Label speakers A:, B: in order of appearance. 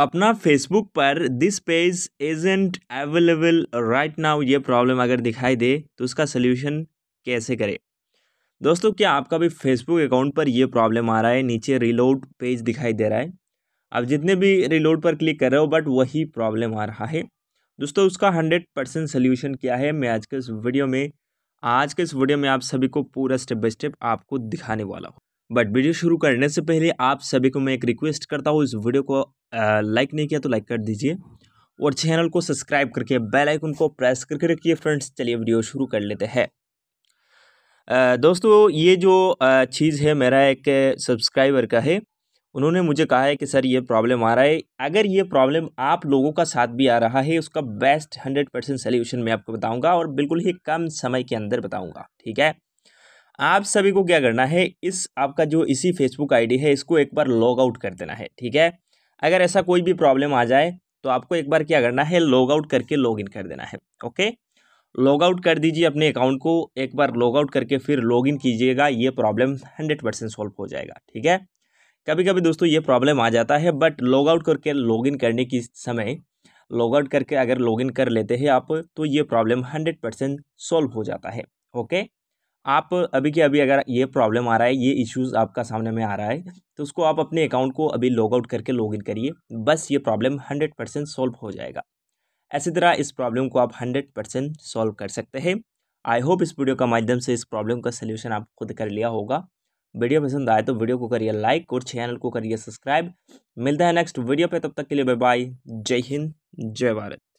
A: अपना फेसबुक पर this page isn't available right now ये प्रॉब्लम अगर दिखाई दे तो उसका सोल्यूशन कैसे करें दोस्तों क्या आपका भी फेसबुक अकाउंट पर यह प्रॉब्लम आ रहा है नीचे रिलोड पेज दिखाई दे रहा है आप जितने भी रिलोड पर क्लिक कर रहे हो बट वही प्रॉब्लम आ रहा है दोस्तों उसका हंड्रेड परसेंट सोल्यूशन क्या है मैं आज के इस वीडियो में आज के इस वीडियो में आप सभी को पूरा स्टेप बाय स्टेप आपको दिखाने वाला हूँ बट वीडियो शुरू करने से पहले आप सभी को मैं एक रिक्वेस्ट करता हूँ इस वीडियो को लाइक नहीं किया तो लाइक कर दीजिए और चैनल को सब्सक्राइब करके बेल आइकन को प्रेस करके रखिए फ्रेंड्स चलिए वीडियो शुरू कर लेते हैं दोस्तों ये जो चीज़ है मेरा एक सब्सक्राइबर का है उन्होंने मुझे कहा है कि सर ये प्रॉब्लम आ रहा है अगर ये प्रॉब्लम आप लोगों का साथ भी आ रहा है उसका बेस्ट हंड्रेड परसेंट सल्यूशन मैं आपको बताऊंगा और बिल्कुल ही कम समय के अंदर बताऊंगा ठीक है आप सभी को क्या करना है इस आपका जो इसी फेसबुक आईडी है इसको एक बार लॉग आउट कर देना है ठीक है अगर ऐसा कोई भी प्रॉब्लम आ जाए तो आपको एक बार क्या करना है लॉग आउट करके लॉग इन कर देना है ओके लॉग आउट कर दीजिए अपने अकाउंट को एक बार लॉग आउट करके फिर लॉग इन कीजिएगा ये प्रॉब्लम हंड्रेड परसेंट सॉल्व हो जाएगा ठीक है कभी कभी दोस्तों ये प्रॉब्लम आ जाता है बट लॉग आउट करके लॉग इन करने की समय लॉग आउट करके अगर लॉग इन कर लेते हैं आप तो ये प्रॉब्लम हंड्रेड परसेंट सॉल्व हो जाता है ओके आप अभी के अभी अगर ये प्रॉब्लम आ रहा है ये इश्यूज़ आपका सामने में आ रहा है तो उसको आप अपने अकाउंट को अभी लॉग आउट करके लॉग इन करिए बस ये प्रॉब्लम हंड्रेड परसेंट सॉल्व हो जाएगा ऐसी तरह इस प्रॉब्लम को आप हंड्रेड परसेंट सॉल्व कर सकते हैं आई होप इस वीडियो का माध्यम से इस प्रॉब्लम का सोल्यूशन आप खुद कर लिया होगा वीडियो पसंद आए तो वीडियो को करिए लाइक और चैनल को करिए सब्सक्राइब मिलता है नेक्स्ट वीडियो पर तब तक के लिए बाय बाय जय हिंद जय भारत